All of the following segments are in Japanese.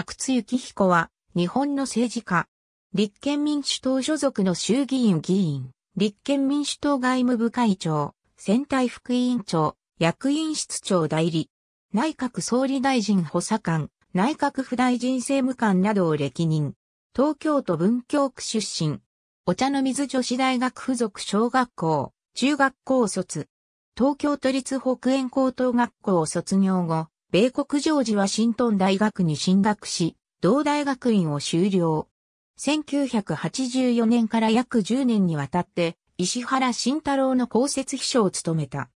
阿久津幸彦は、日本の政治家。立憲民主党所属の衆議院議員、立憲民主党外務部会長、選対副委員長、役員室長代理、内閣総理大臣補佐官、内閣府大臣政務官などを歴任。東京都文京区出身。お茶の水女子大学附属小学校、中学校卒。東京都立北園高等学校を卒業後、米国ジョージ・ワシントン大学に進学し、同大学院を修了。1984年から約10年にわたって、石原慎太郎の公設秘書を務めた。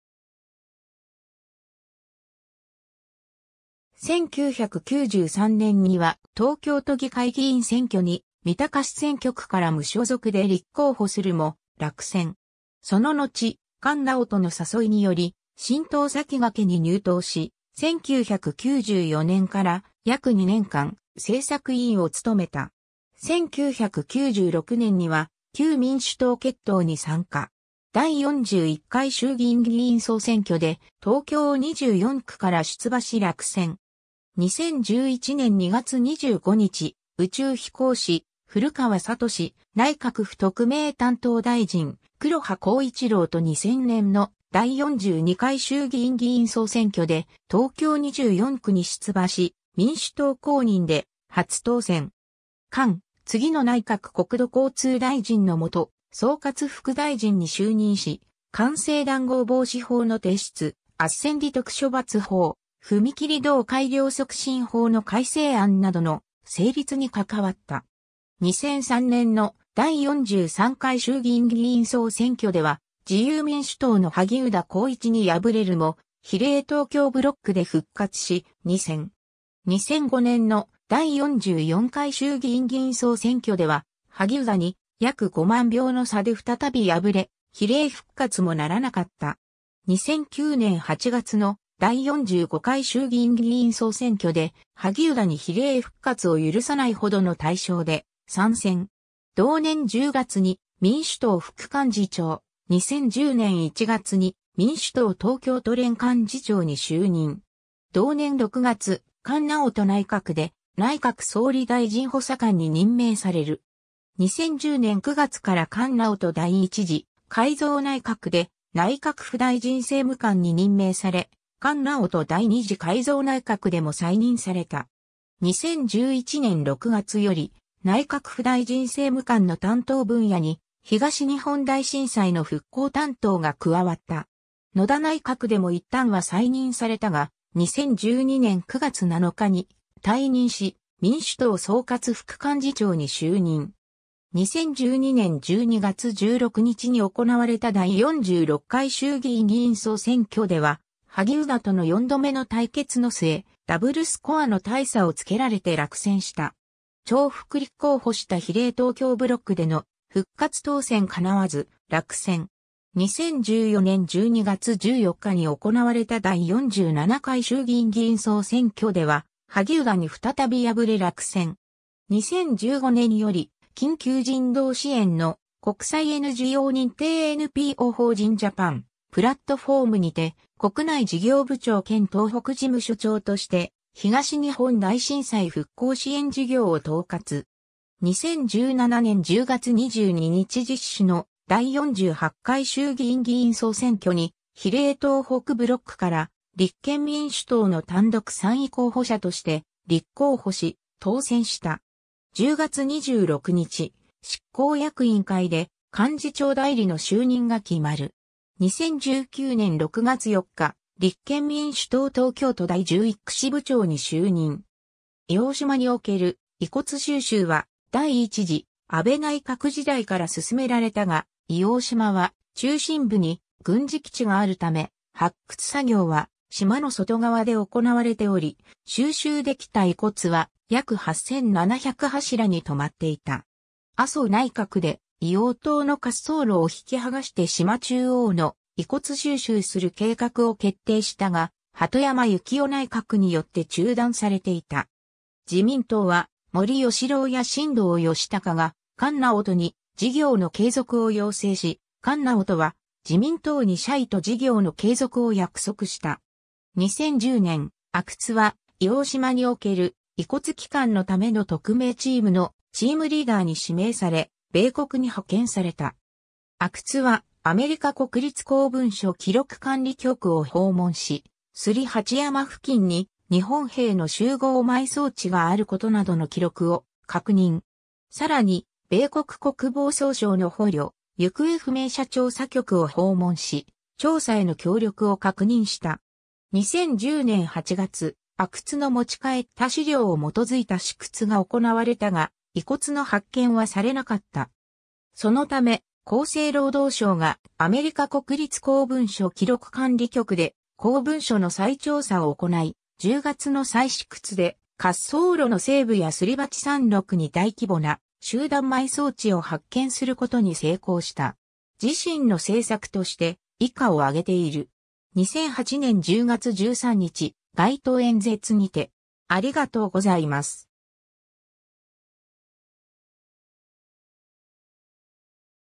1993年には東京都議会議員選挙に三鷹市選挙区から無所属で立候補するも落選。その後、菅直人の誘いにより、新党先駆けに入党し、1994年から約2年間政策委員を務めた。1996年には旧民主党決闘に参加。第41回衆議院議員総選挙で東京24区から出馬し落選。2011年2月25日、宇宙飛行士、古川聡、内閣府特命担当大臣、黒羽光一郎と2000年の第42回衆議院議員総選挙で東京24区に出馬し、民主党公認で初当選。菅、次の内閣国土交通大臣のもと、総括副大臣に就任し、官製談合防止法の提出、圧戦利得処罰法、踏切道改良促進法の改正案などの成立に関わった。2003年の第43回衆議院議員総選挙では自由民主党の萩生田光一に敗れるも、比例東京ブロックで復活し、2戦。2005年の第44回衆議院議員総選挙では、萩生田に約5万票の差で再び敗れ、比例復活もならなかった。2009年8月の第45回衆議院議員総選挙で、萩生田に比例復活を許さないほどの対象で、参戦。同年10月に民主党副幹事長、2010年1月に民主党東京都連幹事長に就任。同年6月、菅直人内閣で内閣総理大臣補佐官に任命される。2010年9月から菅直人第一次改造内閣で内閣府大臣政務官に任命され、菅直人第二次改造内閣でも再任された。2011年6月より内閣府大臣政務官の担当分野に東日本大震災の復興担当が加わった。野田内閣でも一旦は再任されたが、2012年9月7日に退任し、民主党総括副幹事長に就任。2012年12月16日に行われた第46回衆議院議員総選挙では、萩生田との4度目の対決の末、ダブルスコアの大差をつけられて落選した。重複立候補した比例東京ブロックでの復活当選叶わず、落選。2014年12月14日に行われた第47回衆議院議員総選挙では、萩生田に再び敗れ落選。2015年より、緊急人道支援の国際 NGO 認定 NPO 法人ジャパン、プラットフォームにて、国内事業部長兼東北事務所長として、東日本大震災復興支援事業を統括。2017年10月22日実施の第48回衆議院議員総選挙に、比例東北ブロックから立憲民主党の単独3位候補者として立候補し、当選した。10月26日、執行役員会で幹事長代理の就任が決まる。2019年6月4日、立憲民主党東京都第11区支部長に就任。洋島における遺骨収集は第一次、安倍内閣時代から進められたが、伊王島は中心部に軍事基地があるため、発掘作業は島の外側で行われており、収集できた遺骨は約8700柱に止まっていた。麻生内閣で伊王島の滑走路を引き剥がして島中央の遺骨収集する計画を決定したが、鳩山幸夫内閣によって中断されていた。自民党は森吉郎や新道義高が、菅直人に事業の継続を要請し、菅直人は自民党に社員と事業の継続を約束した。2010年、阿久津は、伊黄島における遺骨機関のための特命チームのチームリーダーに指名され、米国に派遣された。阿久津は、アメリカ国立公文書記録管理局を訪問し、すり八山付近に日本兵の集合埋葬地があることなどの記録を確認。さらに、米国国防総省の捕虜、行方不明者調査局を訪問し、調査への協力を確認した。2010年8月、阿久津の持ち帰った資料を基づいた試屈が行われたが、遺骨の発見はされなかった。そのため、厚生労働省がアメリカ国立公文書記録管理局で公文書の再調査を行い、10月の採取屈で滑走路の西部やすり鉢山麓に大規模な集団埋葬地を発見することに成功した。自身の政策として以下を挙げている。2008年10月13日、街頭演説にて、ありがとうございます。